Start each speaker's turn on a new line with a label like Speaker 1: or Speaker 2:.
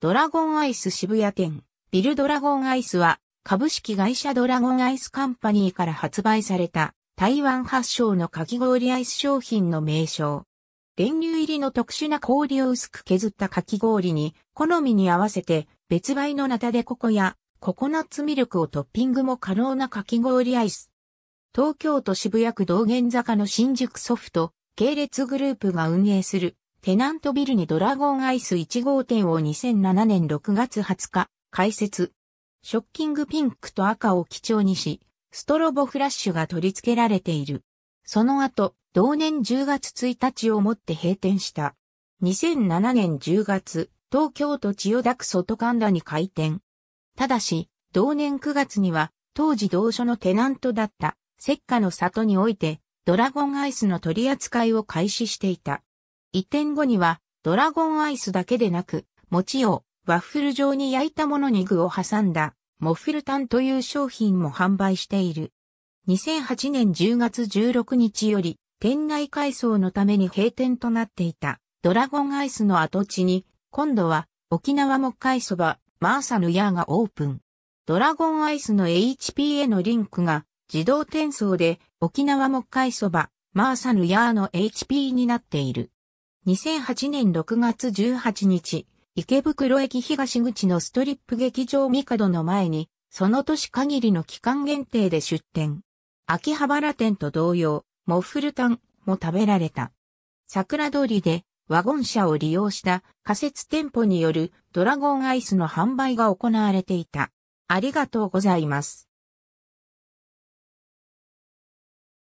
Speaker 1: ドラゴンアイス渋谷店、ビルドラゴンアイスは、株式会社ドラゴンアイスカンパニーから発売された、台湾発祥のかき氷アイス商品の名称。練乳入りの特殊な氷を薄く削ったかき氷に、好みに合わせて、別売のナタデココや、ココナッツミルクをトッピングも可能なかき氷アイス。東京都渋谷区道玄坂の新宿ソフト、系列グループが運営するテナントビルにドラゴンアイス1号店を2007年6月20日、開設。ショッキングピンクと赤を基調にし、ストロボフラッシュが取り付けられている。その後、同年10月1日をもって閉店した。2007年10月、東京都千代田区外神田に開店。ただし、同年9月には、当時同所のテナントだった、石火の里において、ドラゴンアイスの取り扱いを開始していた。移転後には、ドラゴンアイスだけでなく、餅をワッフル状に焼いたものに具を挟んだ、モッフルタンという商品も販売している。2008年10月16日より、店内改装のために閉店となっていた、ドラゴンアイスの跡地に、今度は、沖縄木海そば、マーサルヤーがオープン。ドラゴンアイスの HP へのリンクが、自動転送で、沖縄木海そば、マーサルヤーの HP になっている。2008年6月18日、池袋駅東口のストリップ劇場ミカドの前に、その年限りの期間限定で出店。秋葉原店と同様、モッフルタンも食べられた。桜通りでワゴン車を利用した仮設店舗によるドラゴンアイスの販売が行われていた。ありがとうございます。